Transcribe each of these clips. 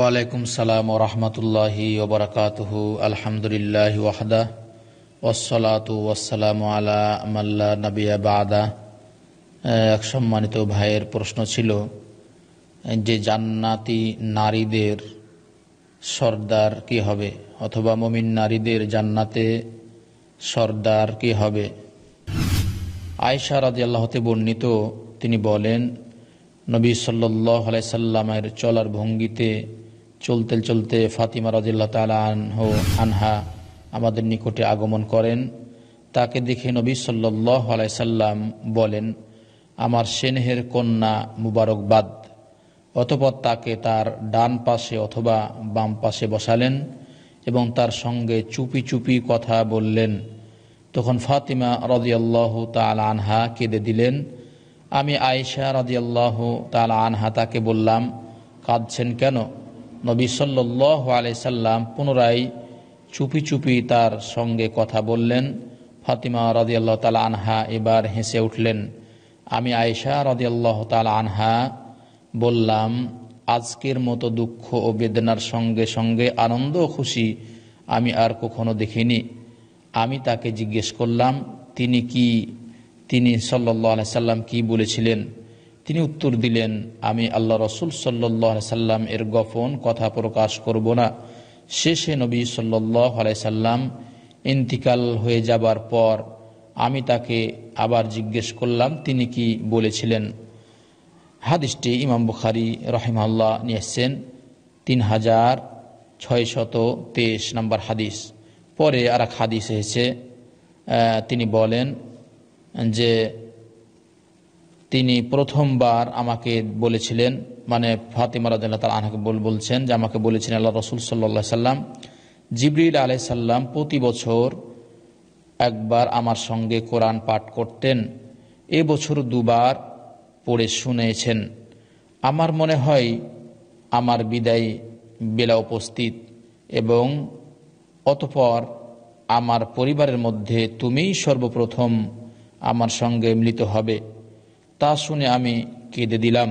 ওয়ালাইকুম সালাম ও রহমতুল্লাহি ওবরাকাতহ আলহামদুলিল্লাহ ওয়াহদা ওসলাতু ওসালাম আলা আমাল্লা নবিয়া বাদা এক সম্মানিত ভাইয়ের প্রশ্ন ছিল যে জান্নাতি নারীদের সর্দার কি হবে অথবা মমিন নারীদের জান্নাতে সর্দার কি হবে আয়সা রাজি আল্লাহতে বর্ণিত তিনি বলেন নবী সাল্লাহ আলাইসাল্লামের চলার ভঙ্গিতে চলতে চলতে ফাতিমা রাজিল্লা তালা আনহো আনহা আমাদের নিকটে আগমন করেন তাকে দেখে নবী সাল্লাহ আলাইসাল্লাম বলেন আমার সেনেহের কন্যা মুবারকবাদ অতপর তাকে তার ডান পাশে অথবা বাম পাশে বসালেন এবং তার সঙ্গে চুপি চুপি কথা বললেন তখন ফাতিমা রদিয়াল্লাহ তাল আনহা কেঁদে দিলেন আমি আয়েশা রদিয়াল্লাহ তাল আনহা তাকে বললাম কাঁদছেন কেন নবী সাল্লাহ আলাইসাল্লাম পুনরায় চুপি চুপি তার সঙ্গে কথা বললেন ফাতিমা আল্লাহ তাল আনহা এবার হেসে উঠলেন আমি আয়েশা আল্লাহ তাল আনহা বললাম আজকের মতো দুঃখ ও বেদনার সঙ্গে সঙ্গে আনন্দ খুশি আমি আর কখনো দেখিনি আমি তাকে জিজ্ঞেস করলাম তিনি কি তিনি সাল্লাহ আলাইসাল্লাম কি বলেছিলেন তিনি উত্তর দিলেন আমি আল্লাহ রসুল সাল্লি সাল্লাম এর গোপন কথা প্রকাশ করব না শেষে নবী সাল্লাহ সাল্লাম ইন্তিকাল হয়ে যাবার পর আমি তাকে আবার জিজ্ঞেস করলাম তিনি কি বলেছিলেন হাদিসটি ইমাম বুখারি রহিমাল্লাহ নিয়েছেন তিন হাজার ছয় শত তেইশ নম্বর হাদিস পরে আর এক হাদিস এসেছে তিনি বলেন যে তিনি প্রথমবার আমাকে বলেছিলেন মানে ফাতিমা রাজাল্লাহ তার আনাকে বলছেন যে আমাকে বলেছিলেন আল্লাহ রসুল সাল্লা সাল্লাম জিবরিল আলাই সাল্লাম প্রতি বছর একবার আমার সঙ্গে কোরআন পাঠ করতেন এ বছর দুবার পড়ে শুনেছেন আমার মনে হয় আমার বিদায় বেলা উপস্থিত এবং অতপর আমার পরিবারের মধ্যে তুমিই সর্বপ্রথম আমার সঙ্গে মিলিত হবে তা শুনে আমি কেঁদে দিলাম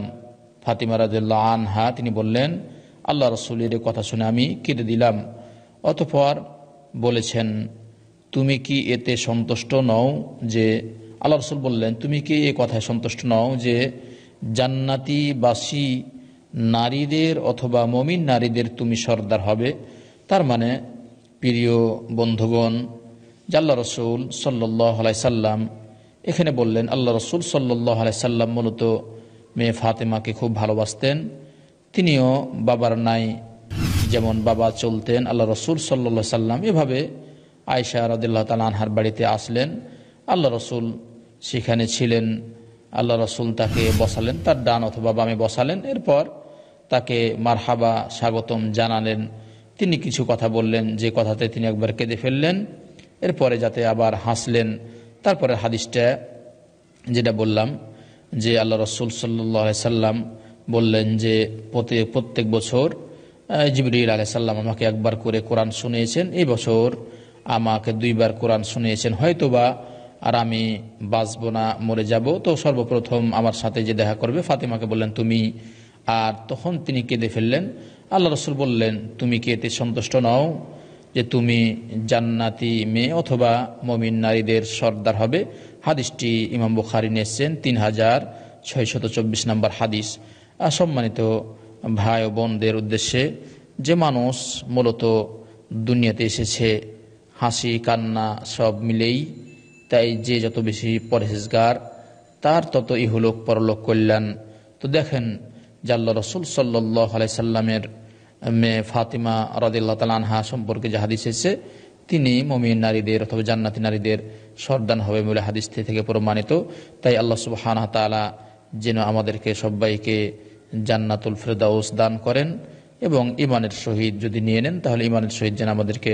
ফাতিমা রাজুল্লাহ আনহা তিনি বললেন আল্লাহ রসুলের কথা শুনে আমি কেঁদে দিলাম অতপর বলেছেন তুমি কি এতে সন্তুষ্ট নও যে আল্লাহ রসুল বললেন তুমি কি এ কথায় সন্তুষ্ট নও যে জান্নাতি বাসী নারীদের অথবা মমিন নারীদের তুমি সর্দার হবে তার মানে প্রিয় বন্ধুগণ জাল্লা রসুল সাল্লাহ সাল্লাম এখানে বললেন আল্লাহ রসুল সাল্লাহ সাল্লাম মূলত মেয়ে ফাতেমাকে খুব ভালোবাসতেন তিনিও বাবার নাই যেমন বাবা চলতেন আল্লাহ রসুল সাল্লা সাল্লাম এভাবে আয়সা রদুল্লাহ তাল আনহার বাড়িতে আসলেন আল্লাহ রসুল সেখানে ছিলেন আল্লাহ রসুল তাকে বসালেন তার ডান অথবা বামে বসালেন এরপর তাকে মারহাবা স্বাগতম জানালেন তিনি কিছু কথা বললেন যে কথাতে তিনি একবার কেঁদে ফেললেন এরপরে যাতে আবার হাসলেন তারপরে হাদিসটা যেটা বললাম যে আল্লাহ রসুল সাল্লি সাল্লাম বললেন যে প্রত্যেক বছর জিবরিল আলহ সাল্লাম আমাকে একবার করে কোরআন শুনিয়েছেন এই বছর আমাকে দুইবার কোরআন শুনিয়েছেন হয়তোবা আর আমি বাঁচব না মরে যাব তো সর্বপ্রথম আমার সাথে যে দেখা করবে ফাতেমাকে বললেন তুমি আর তখন তিনি কেঁদে ফেললেন আল্লাহ রসুল বললেন তুমি কি এতে সন্তুষ্ট নও যে তুমি জান্নাতি মেয়ে অথবা মমিন নারীদের সর্দার হবে হাদিসটি ইমাম বুখারি এসছেন তিন হাজার ছয়শত চব্বিশ নম্বর হাদিস সম্মানিত ভাই ও বোনদের উদ্দেশ্যে যে মানুষ মূলত দুনিয়াতে এসেছে হাসি কান্না সব মিলেই তাই যে যত বেশি পরহেজগার তার তত ইহলোক পরলোক কল্যাণ তো দেখেন জাল্লা রসুল সাল্লাহ আলাই সাল্লামের মেয়ে ফাতিমা রাজিল্লা তাল আনহা সম্পর্কে যে হাদিস এসেছে তিনি মমিন নারীদের অথবা জান্নাতি নারীদের সর্দান হবে বলে হাদিস থেকে প্রমাণিত তাই আল্লাহ সুবাহানা তালা যেন আমাদেরকে সবাইকে জান্নাতুল ফেরদাউস দান করেন এবং ইমানের শহীদ যদি নিয়ে নেন তাহলে ইমানের শহীদ যেন আমাদেরকে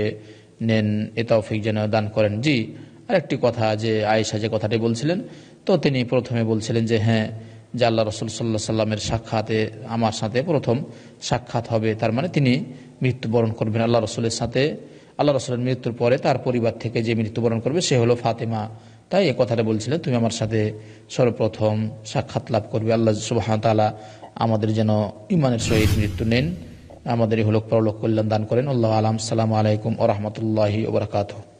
নেন এ তৌফিক যেন দান করেন জি আরেকটি কথা যে আয়েশা যে কথাটি বলছিলেন তো তিনি প্রথমে বলছিলেন যে হ্যাঁ যে আল্লাহ রসুল সাল্লা সাল্লামের সাক্ষাতে আমার সাথে প্রথম সাক্ষাৎ হবে তার মানে তিনি মৃত্যুবরণ করবেন আল্লাহ রসুলের সাথে আল্লাহ রসুলের মৃত্যুর পরে তার পরিবার থেকে যে মৃত্যুবরণ করবে সে হলো ফাতেমা তাই এ কথাটা বলছিলেন তুমি আমার সাথে সর্বপ্রথম সাক্ষাৎ লাভ করবে আল্লাহ সুবাহ তালা আমাদের যেন ইমানের সহিত মৃত্যু নেন আমাদের ইহলোক পরলোক কল্যাণ দান করেন আল্লাহ আলাম সালাম আলাইকুম ও রহমতুল্লাহি ওবরাকাতহ